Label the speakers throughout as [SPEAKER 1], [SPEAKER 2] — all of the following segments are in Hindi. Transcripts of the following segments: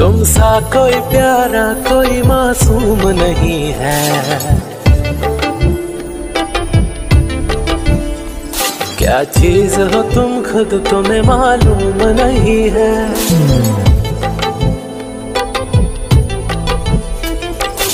[SPEAKER 1] तुम सा कोई प्यारा कोई मासूम नहीं है
[SPEAKER 2] क्या चीज हो तुम खुद तुम्हें मालूम
[SPEAKER 1] नहीं है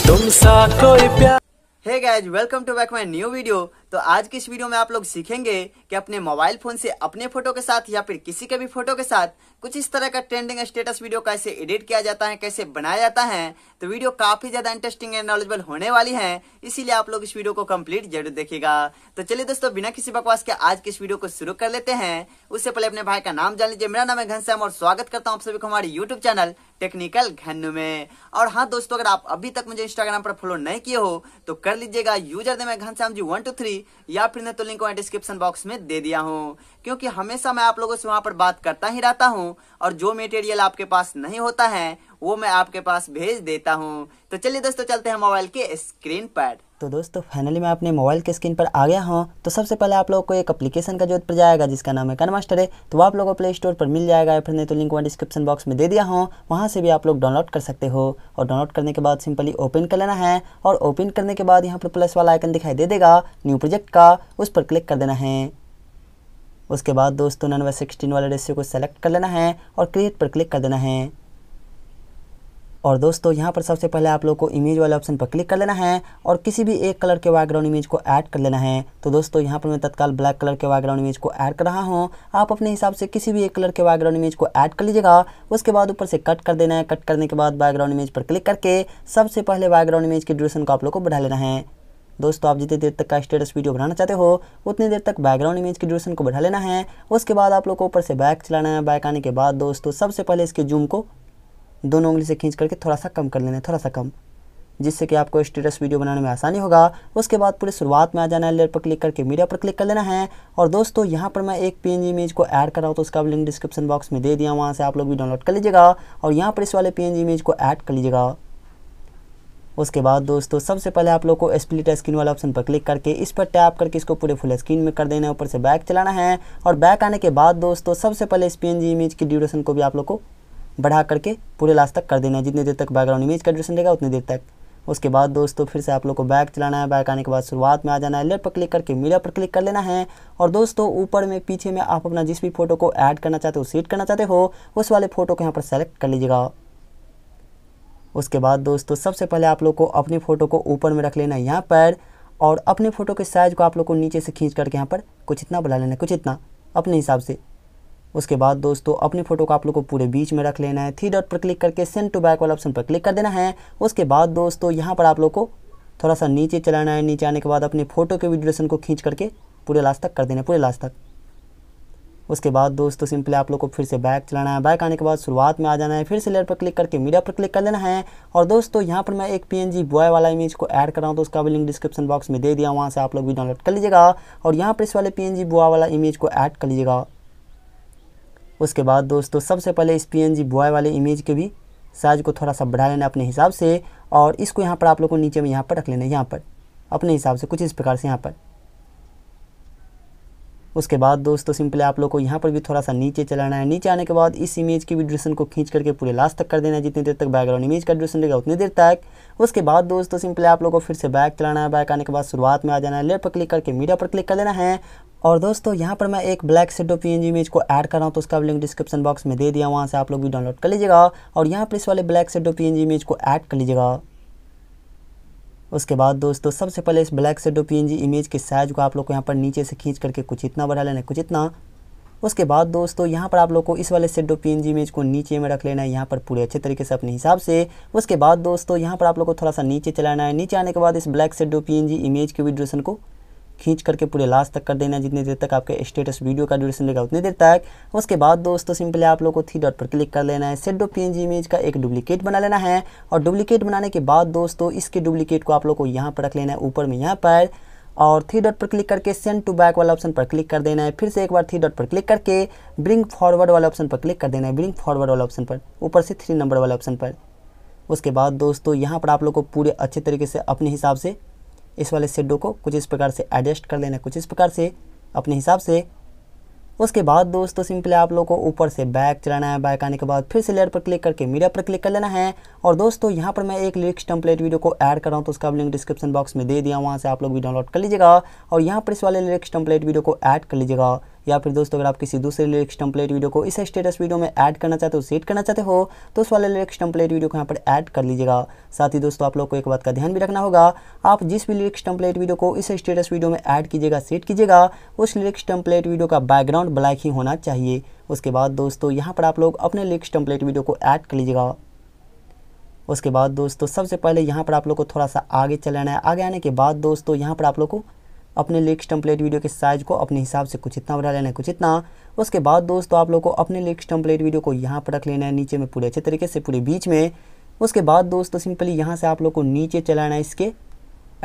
[SPEAKER 1] तुम सा कोई प्यार Hey guys, welcome to back my new video. तो आज के इस वीडियो में आप लोग सीखेंगे कि अपने मोबाइल फोन से अपने फोटो के साथ या फिर किसी के भी फोटो के साथ कुछ इस तरह का ट्रेंडिंग स्टेटस वीडियो कैसे एडिट किया जाता है कैसे बनाया जाता है तो वीडियो काफी ज्यादा इंटरेस्टिंग एंड नॉलेजेबल होने वाली है इसीलिए आप लोग इस वीडियो को कम्प्लीट जरूर देखेगा तो चलिए दोस्तों बिना किसी बकवास के आज के इस वीडियो को शुरू कर लेते हैं उससे पहले अपने भाई का नाम जान लीजिए मेरा नाम है घनश्याम और स्वागत करता हूँ आप सभी को हमारे यूट्यूब चैनल टेक्निकल घन में और हाँ दोस्तों अगर आप अभी तक मुझे इंस्टाग्राम पर फॉलो नहीं किए हो तो कर लीजिएगा यूजर ने मैं Ghanshyam G one two three या फिर मैं तो लिंक मैं डिस्क्रिप्शन बॉक्स में दे दिया हूँ क्योंकि हमेशा मैं आप लोगों से वहां पर बात करता ही रहता हूँ और जो मेटेरियल आपके पास नहीं होता है वो मैं आपके पास भेज देता हूँ तो चलिए दोस्तों चलते हैं मोबाइल के स्क्रीन पर
[SPEAKER 2] तो दोस्तों फाइनली मैं अपने मोबाइल के स्क्रीन पर आ गया हूँ तो सबसे पहले आप लोगों को एक एप्लीकेशन का जो पर जाएगा जिसका नाम है कन मास्टर है तो आप लोगों को प्ले स्टोर पर मिल जाएगा या फिर नहीं तो लिंक वहाँ डिस्क्रिप्शन बॉक्स में दे दिया हूँ वहाँ से भी आप लोग डाउनलोड कर सकते हो और डाउनलोड करने के बाद सिंपली ओपन कर लेना है और ओपन करने के बाद यहाँ पर प्लस वाला आइकन दिखाई दे देगा न्यू प्रोजेक्ट का उस पर क्लिक कर देना है उसके बाद दोस्तों नंबर सिक्सटीन वाले रेसियो को सेलेक्ट कर लेना है और क्रिएट पर क्लिक कर देना है और दोस्तों यहाँ पर सबसे पहले आप लोग को इमेज वाले ऑप्शन पर क्लिक कर लेना है और किसी भी एक कलर के बैकग्राउंड इमेज को ऐड कर लेना है तो दोस्तों यहाँ पर मैं तत्काल ब्लैक कलर के बैकग्राउंड इमेज को ऐड कर रहा हूँ आप अपने हिसाब से किसी भी एक कलर के बैकग्राउंड इमेज को ऐड कर लीजिएगा उसके बाद ऊपर से कट कर देना है कट करने के बाद बैकग्राउंड इमेज पर क्लिक करके सबसे पहले बैकग्राउंड इमेज की ड्यूरेशन को आप लोग को बढ़ा लेना है दोस्तों आप जितनी देर तक का स्टेटस वीडियो बनाना चाहते हो उतनी देर तक बैकग्राउंड इमेज की ड्यूरेशन को बढ़ा लेना है उसके बाद आप लोग को ऊपर से बैक चलाना है बैक आने के बाद दोस्तों सबसे पहले इसके जूम को दोनों उंगली से खींच करके थोड़ा सा कम कर लेना है थोड़ा सा कम जिससे कि आपको स्टेटस वीडियो बनाने में आसानी होगा उसके बाद पूरे शुरुआत में आ जाना है लेयर पर क्लिक करके मीडिया पर क्लिक कर लेना है और दोस्तों यहाँ पर मैं एक पी इमेज को ऐड कर रहा हूँ तो उसका लिंक डिस्क्रिप्शन बॉक्स में दे दिया वहाँ से आप लोग भी डाउनलोड कर लीजिएगा और यहाँ पर इस वाले पी इमेज को ऐड कर लीजिएगा उसके बाद दोस्तों सबसे पहले आप लोग को स्प्लिट स्क्रीन वाला ऑप्शन पर क्लिक करके इस पर टैप करके इसको पूरे फुल स्क्रीन में कर देना है ऊपर से बैक चलाना है और बैक आने के बाद दोस्तों सबसे पहले इस पी इमेज की ड्यूरेशन को भी आप लोग को बढ़ा करके पूरे लास्ट तक कर देना है जितनी देर तक बैकग्राउंड इमेज का ड्यूरेशन रहेगा उतनी देर तक उसके बाद दोस्तों फिर से आप लोग को बैक चलाना है बैक आने के बाद शुरुआत में आ जाना है लेयर पर क्लिक करके मीडिया पर क्लिक कर लेना है और दोस्तों ऊपर में पीछे में आप अपना जिस भी फोटो को ऐड करना चाहते हो सेट करना चाहते हो उस वाले फ़ोटो को यहाँ पर सेलेक्ट कर लीजिएगा उसके बाद दोस्तों सबसे पहले आप लोग को अपनी फ़ोटो को ऊपर में रख लेना है यहाँ पर और अपने फ़ोटो के साइज़ को आप लोग को नीचे से खींच करके यहाँ पर कुछ इतना बुला लेना कुछ इतना अपने हिसाब से उसके बाद दोस्तों अपनी फोटो को आप लोग को पूरे बीच में रख लेना है थ्री डॉट पर क्लिक करके सेंड टू बैक वाला ऑप्शन पर क्लिक कर देना है उसके बाद दोस्तों यहाँ पर आप लोग को थोड़ा सा नीचे चलाना है नीचे आने के बाद अपनी फ़ोटो के वीडियोसन को खींच करके पूरे लास्ट तक कर देना है पूरे लास्ट तक उसके बाद दोस्तों सिंपली आप लोग को फिर से बैक चलाना है बैक आने के बाद शुरुआत में आ जाना है फिर से लेयर पर क्लिक करके मीडिया पर क्लिक कर लेना है और दोस्तों यहाँ पर मैं एक पीएनजी बॉय वाला इमेज को ऐड कर रहा हूँ तो उसका भी लिंक डिस्क्रिप्शन बॉक्स में दे दिया वहाँ से आप लोग भी डाउनलोड कर लीजिएगा और यहाँ पर इस वाले जी बॉय वाला इमेज को ऐड कर लीजिएगा उसके बाद दोस्तों सबसे पहले इस पी बॉय वाले इमेज के भी साइज को थोड़ा सा बढ़ा लेना अपने हिसाब से और इसको यहाँ पर आप लोग को नीचे में यहाँ पर रख लेना यहाँ पर अपने हिसाब से कुछ इस प्रकार से यहाँ पर उसके बाद दोस्तों सिंपली आप लोग को यहाँ पर भी थोड़ा सा नीचे चलाना है नीचे आने के बाद इस इमेज की भी ड्रेसन को खींच करके पूरे लास्ट तक कर देना है जितनी देर तक बैकग्राउंड इमेज का ड्रेशन रहेगा उतनी देर तक उसके बाद दोस्तों सिंपली आप लोग को फिर से बैक चलाना है बैक आने के बाद शुरुआत में आ जाना है लेफ्ट पर क्लिक करके मीडिया पर क्लिक कर लेना है और दोस्तों यहाँ पर मैं एक ब्लैक सेडो पी इमेज को ऐड कर रहा हूँ तो उसका लिंक डिस्क्रिप्शन बॉक्स में दे दिया वहाँ से आप लोग भी डाउनलोड कर लीजिएगा और यहाँ पर इस वाले ब्लैक सेडो पी इमेज को ऐड कर लीजिएगा उसके बाद दोस्तों सबसे पहले इस ब्लैक सेडो पी इमेज के साइज को आप लोग को यहाँ पर नीचे से खींच करके कुछ इतना बढ़ा लेना है कुछ इतना उसके बाद दोस्तों यहाँ पर आप लोग को इस वाले सेडो पी इमेज को नीचे में रख लेना है यहाँ पर पूरे अच्छे तरीके से अपने हिसाब से उसके बाद दोस्तों यहाँ पर आप लोग को थोड़ा सा नीचे चलाना है नीचे आने के बाद इस ब्लैक सेडो पी इमेज के विड्रेशन को खींच करके पूरे लास्ट तक कर देना जितनी देर तक आपके स्टेटस वीडियो का ड्यूरेशन रहेगा उतनी देर तक उसके बाद दोस्तों सिंपली आप लोग को थ्री डॉट पर क्लिक कर लेना है सेडो पी इमेज का एक डुप्लीकेट बना लेना है और डुप्लीकेट बनाने के बाद दोस्तों इसके डुप्लीकेट को आप लोग को यहाँ पर रख लेना है ऊपर में यहाँ पर और थ्री डॉट पर क्लिक करके सेंड टू बैक वाला ऑप्शन पर क्लिक कर देना है फिर से एक बार थ्री डॉट पर क्लिक करके ब्रिंग फॉरवर्ड वाला ऑप्शन पर क्लिक कर देना है ब्रिंग फॉरवर्ड वाला ऑप्शन पर ऊपर से थ्री नंबर वाला ऑप्शन पर उसके बाद दोस्तों यहाँ पर आप लोग को पूरे अच्छे तरीके से अपने हिसाब से इस वाले शेडो को कुछ इस प्रकार से एडजस्ट कर लेना कुछ इस प्रकार से अपने हिसाब से उसके बाद दोस्तों सिंपली आप लोगों को ऊपर से बैक चलाना है बैक आने के बाद फिर से लेयर पर क्लिक करके मीडिया पर क्लिक कर लेना है और दोस्तों यहाँ पर मैं एक लिरिक्स टम्पलेट वीडियो को ऐड कर रहा हूँ तो उसका लिंक डिस्क्रिप्शन बॉक्स में दे दिया वहाँ से आप लोग भी डाउनलोड कर लीजिएगा और यहाँ पर इस वाले लिरिक्स टम्पलेट वीडियो को ऐड कर लीजिएगा या फिर दोस्तों अगर आप किसी दूसरे लिरिक्स टम्पलेट वीडियो को इस स्टेटस वीडियो में ऐड करना चाहते हो सेट करना चाहते हो तो उस वाले लिरिक्स टम्पलेट वीडियो को यहाँ पर ऐड कर लीजिएगा साथ ही दोस्तों आप लोग को एक बात का ध्यान भी रखना होगा आप जिस भी लिरिक्स टम्पलेट वीडियो को इस स्टेटस वीडियो में ऐड कीजिएगा सेट कीजिएगा उस लिरिक्स टम्पलेट वीडियो का बैकग्राउंड ब्लैक ही होना चाहिए उसके बाद दोस्तों यहाँ पर आप लोग अपने लिरिक्स टम्पलेट वीडियो को ऐड कर लीजिएगा उसके बाद दोस्तों सबसे पहले यहाँ पर आप लोग को थोड़ा सा आगे चलाना है आगे आने के बाद दोस्तों यहाँ पर आप लोग को अपने लिक्स टम्पलेट वीडियो के साइज़ को अपने हिसाब से कुछ इतना बढ़ा लेना है कुछ इतना उसके बाद दोस्तों आप लोग को अपने लिक्स टम्पलेट वीडियो को यहाँ पर रख लेना है नीचे में पूरे अच्छे तरीके से पूरे बीच में उसके बाद दोस्तों सिंपली यहाँ से आप लोग को नीचे चलाना है इसके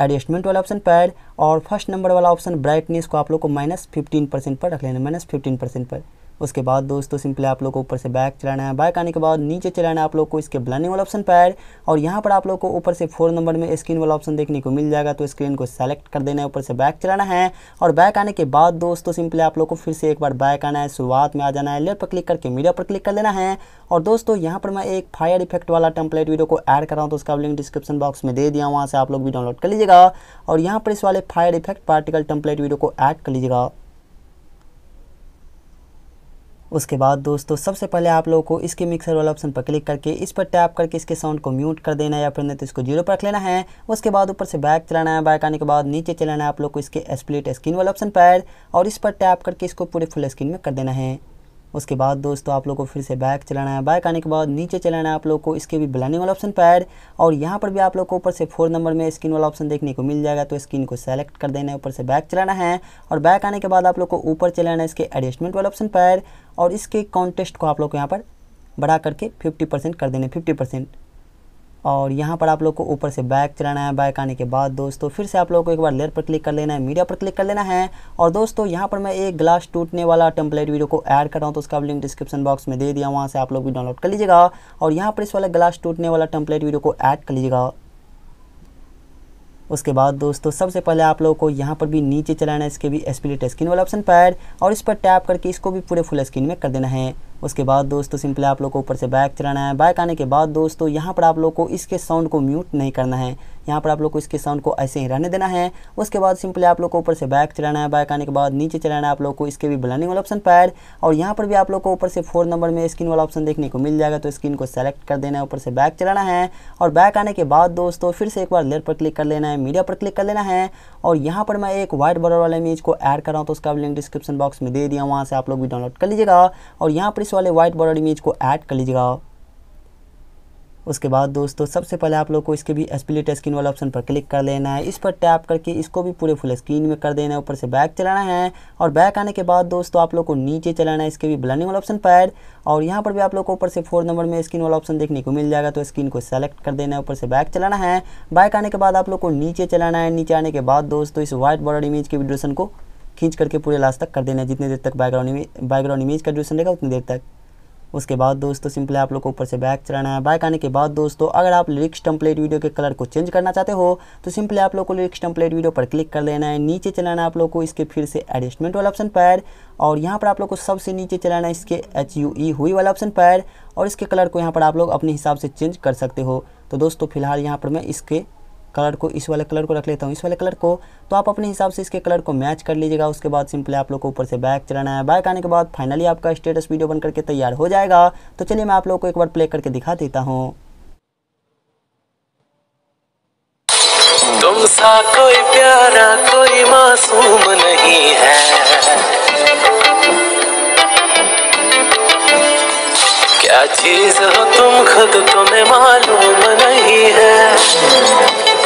[SPEAKER 2] एडजस्टमेंट वाला ऑप्शन पैड और फर्स्ट नंबर वाला ऑप्शन ब्राइटनेस को आप लोग को माइनस फिफ्टीन परसेंट पर रख लेना माइनस फिफ्टीन परसेंट पर उसके बाद दोस्तों सिंपली आप लोग को ऊपर से बैक चलाना है बैक आने के बाद नीचे चलाना है आप लोग को इसके ब्लैंडिंग वाला ऑप्शन पैड और यहाँ पर आप लोग को ऊपर से फोर नंबर में स्क्रीन वाला ऑप्शन देखने को मिल जाएगा तो स्क्रीन को सेलेक्ट कर देना है ऊपर से बैक चलाना है और बैक आने के बाद दोस्तों सिंपली आप लोग को फिर से एक बार बैक आना है शुरुआत में आ जाना है लेयर पर क्लिक करके मीडिया पर क्लिक कर लेना है और दोस्तों यहाँ पर मैं एक फायर इफेक्ट वाला टेम्पलेट वीडियो को ऐड कर रहा हूँ तो उसका लिंक डिस्क्रिप्शन बॉक्स में दे दिया वहाँ से आप लोग भी डाउनलोड कर लीजिएगा और यहाँ पर इस वाले fire effect particle template video को ऐड कर लीजिएगा उसके बाद दोस्तों सबसे पहले आप लोगों को इसके मिक्सर वाला ऑप्शन पर क्लिक करके इस पर टैप करके इसके साउंड को म्यूट कर देना है या फिर नहीं तो इसको जीरो पर रख लेना है उसके बाद ऊपर से बैक चलाना है बैक आने के बाद नीचे चलाना है आप लोग को इसके स्प्लिट स्क्रीन वाला ऑप्शन पर और इस पर टैप करके इसको पूरे फुल स्क्रीन में कर देना है उसके बाद दोस्तों आप लोग को फिर से बैक चलाना है बैक आने के बाद नीचे चलाना है आप लोग को इसके भी ब्लैंडिंग वाला ऑप्शन पैड और यहाँ पर भी आप लोग को ऊपर से फोर नंबर में स्क्रीन वाला ऑप्शन देखने को मिल जाएगा तो स्क्रीन को सेलेक्ट कर देना है ऊपर से बैक चलाना है और बैक आने के बाद आप लोग को ऊपर चलाना है इसके एडजस्टमेंट वाला ऑप्शन पैड और इसके कॉन्टेस्ट को आप लोग को यहाँ पर बढ़ा करके फिफ्टी परसेंट कर देना है फिफ्टी परसेंट और यहाँ पर आप लोग को ऊपर से बैक चलाना है बैक आने के बाद दोस्तों फिर से आप लोग को एक बार लेयर पर क्लिक कर लेना है मीडिया पर क्लिक कर लेना है और दोस्तों यहाँ पर मैं एक ग्लास टूटने वाला टेम्पलेट वीडियो को ऐड कर रहा हूँ तो उसका लिंक डिस्क्रिप्शन बॉक्स में दे दिया वहाँ से आप लोग भी डाउनलोड कर लीजिएगा और यहाँ पर इस वाला ग्लास टूटने वाला टेम्पलेट वीडियो को ऐड कर लीजिएगा उसके बाद दोस्तों सबसे पहले आप लोगों को यहाँ पर भी नीचे चलाना है इसके भी स्प्लिट स्क्रीन वाला ऑप्शन पर और इस पर टैप करके इसको भी पूरे फुल स्क्रीन में कर देना है उसके बाद दोस्तों सिंपली आप लोग को ऊपर से बैक चलाना है बैक आने के बाद दोस्तों यहाँ पर आप लोग को इसके साउंड को म्यूट नहीं करना है यहाँ पर आप लोग को इसके साउंड को ऐसे ही रहने देना है उसके बाद सिंपली आप लोग को ऊपर से बैक चलाना है बैक आने के बाद नीचे चलाना है आप लोग को इसके भी ब्लैंडिंग वाला ऑप्शन पैड और यहाँ पर भी आप लोग को ऊपर से फोर नंबर में स्क्रीन वाला ऑप्शन देखने को मिल जाएगा तो स्क्रीन को सेलेक्ट कर देना है ऊपर से बैक चलाना है और बैक आने के बाद दोस्तों फिर से एक बार लेर पर क्लिक कर लेना है मीडिया पर क्लिक कर लेना है और यहाँ पर मैं एक वाइट बॉर्डर वाला इमेज को ऐड कर रहा हूँ तो उसका लिंक डिस्क्रिप्शन बॉक्स में दे दिया वहाँ से आप लोग भी डाउनलोड कर लीजिएगा और यहाँ पर इस वाले वाइट बॉर्डर इमेज को ऐड कर लीजिएगा उसके बाद दोस्तों सबसे पहले आप लोग को इसके भी एस्पिलेट स्क्रीन वाला ऑप्शन पर क्लिक कर लेना है इस पर टैप करके इसको भी पूरे फुल स्क्रीन में कर देना है ऊपर से बैक चलाना है और बैक आने के बाद दोस्तों आप लोग को नीचे चलाना है इसके भी ब्लैंडिंग वाला ऑप्शन पर और यहाँ पर भी आप लोग को ऊपर से फोर नंबर में स्क्रीन वाला ऑप्शन देखने को मिल जाएगा तो स्क्रीन को सेलेक्ट कर देना है ऊपर से बैक चलाना है बैक आने के बाद आप लोग को नीचे चलाना है नीचे आने के बाद दोस्तों इस व्हाइट बॉर्डर इमेज के ड्रेशन को खींच करके पूरे लास्ट तक कर देना है जितने देर तक बैकग्राउंड इमेज बैकग्राउंड इमेज का ड्यूरेशन रहेगा उतनी देर तक उसके बाद दोस्तों सिंपली आप लोग को ऊपर से बैक चलाना है बैक आने के बाद दोस्तों अगर आप लिरिक्स टम्पलेट वीडियो के कलर को चेंज करना चाहते हो तो सिंपली आप लोग को लिरिक्स टम्पलेट वीडियो पर क्लिक कर लेना है नीचे चलाना है आप लोग को इसके फिर से एडजस्टमेंट वाला ऑप्शन पर और यहाँ पर आप लोग को सबसे नीचे चलाना है इसके एच यू ई हुई वाला ऑप्शन पर और इसके कलर को यहाँ पर आप लोग अपने हिसाब से चेंज कर सकते हो तो दोस्तों फिलहाल यहाँ पर मैं इसके कलर को इस वाले कलर को रख लेता हूँ इस वाले कलर को तो आप अपने हिसाब से इसके कलर को मैच कर लीजिएगा उसके बाद सिंपली आप लोग को ऊपर से बैक चलाना है बैक आने के बाद फाइनली आपका स्टेटस वीडियो बन करके तैयार हो जाएगा तो चलिए मैं आप लोग को एक बार प्ले करके दिखा देता हूँ
[SPEAKER 1] कोई प्यारा कोई मासूम नहीं है
[SPEAKER 2] क्या चीज हो तुम खुद तुम्हें मालूम नहीं है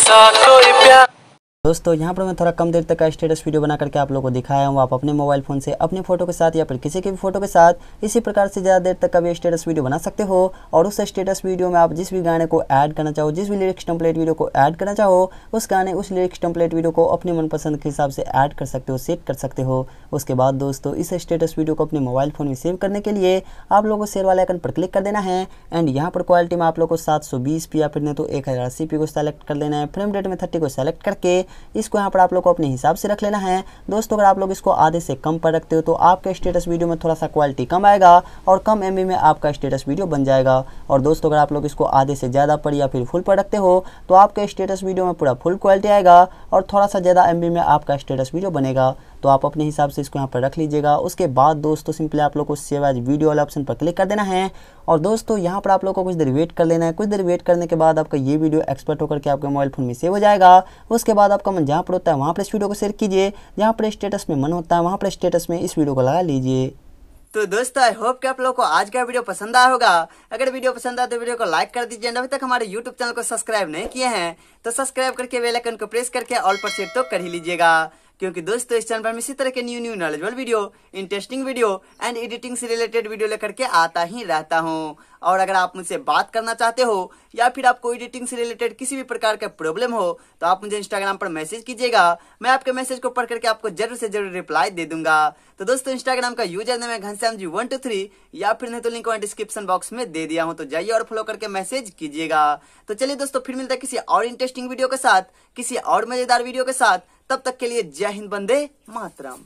[SPEAKER 1] सा कोई प्यार
[SPEAKER 2] दोस्तों यहाँ पर मैं थोड़ा कम देर तक का स्टेटस वीडियो बना करके आप लोगों को दिखाया हूँ आप अपने मोबाइल फ़ोन से अपने फोटो के साथ या फिर किसी के भी फोटो के साथ इसी प्रकार से ज़्यादा देर तक का भी स्टेटस वीडियो बना सकते हो और उस स्टेटस वीडियो में आप जिस भी गाने को ऐड करना चाहो जिस भी लिरिक्स टम्पलेट वीडियो को ऐड करना चाहो उस गाने उस लिरिक्स टम्पलेट वीडियो को अपने मनपसंद के हिसाब से ऐड कर सकते हो सेट कर सकते हो उसके बाद दोस्तों इस स्टेटस वीडियो को अपने मोबाइल फ़ोन में सेव करने के लिए आप लोगों को शेयर वाले आइकन पर क्लिक कर देना है एंड यहाँ पर क्वालिटी में आप लोग को सात सौ बीस पी या फिर नहीं तो एक हज़ार अस्सी पी को सेलेक्ट कर लेना है फ्रेम रेट में थर्टी को सेलेक्ट करके इसको यहाँ पर आप लोग को अपने हिसाब से रख लेना है दोस्तों अगर आप लोग इसको आधे से कम पर रखते हो तो आपके स्टेटस वीडियो में थोड़ा सा क्वालिटी कम आएगा और कम एम में आपका स्टेटस वीडियो बन जाएगा और दोस्तों अगर आप लोग इसको आधे से ज़्यादा पर या फिर फुल पर रखते हो तो आपके स्टेटस वीडियो में पूरा फुल क्वालिटी आएगा और थोड़ा सा ज़्यादा एम में आपका स्टेटस वीडियो बनेगा तो आप अपने हिसाब से इसको यहाँ पर रख लीजिएगा उसके बाद दोस्तों सिंपली आप लोग को सेव एज वीडियो वाला ऑप्शन पर क्लिक कर देना है और दोस्तों यहाँ पर आप लोग को कुछ देर वेट कर लेना है कुछ देर वेट करने के बाद आपका ये वीडियो एक्सपर्ट होकर के आपके मोबाइल फ़ोन में सेव हो जाएगा उसके बाद आपका मन जहाँ पर होता है वहाँ पर इस वीडियो को शेयर कीजिए जहाँ पर स्टेटस में मन होता है वहाँ पर स्टेटस में इस वीडियो को लगा लीजिए
[SPEAKER 1] तो दोस्तों आई होप कि आप लोगों को आज का वीडियो पसंद आया होगा अगर वीडियो पसंद आए तो वीडियो को लाइक कर दीजिए अभी तक हमारे यूट्यूब चैनल को सब्सक्राइब नहीं किए हैं तो सब्सक्राइब करके बेल आइकन को प्रेस करके ऑल पर सेट तो कर ही लीजिएगा क्योंकि दोस्तों इस चैनल पर मैं इसी तरह के new new knowledgeable video interesting video and editing से रिलेटेड वीडियो लेकर के आता ही रहता हूँ और अगर आप मुझसे बात करना चाहते हो या फिर आपको एडिटिंग से रिलेटेड किसी भी प्रकार का प्रॉब्लम हो तो आप मुझे इंस्टाग्राम पर मैसेज कीजिएगा मैं आपके मैसेज को पढ़ करके आपको जरूर से जरूर रिप्लाई दे दूंगा तो दोस्तों इंस्टाग्राम का यूजर नेम है Ghanshyam G one two three या फिर नहीं तो लिंक डिस्क्रिप्शन बॉक्स में दे दिया हूँ तो जाइए और फॉलो करके मैसेज कीजिएगा तो चलिए दोस्तों फिर मिलता है किसी और इंटरेस्टिंग वीडियो के साथ किसी और मजेदार वीडियो के साथ तब तक के लिए जय हिंद बंदे मातरम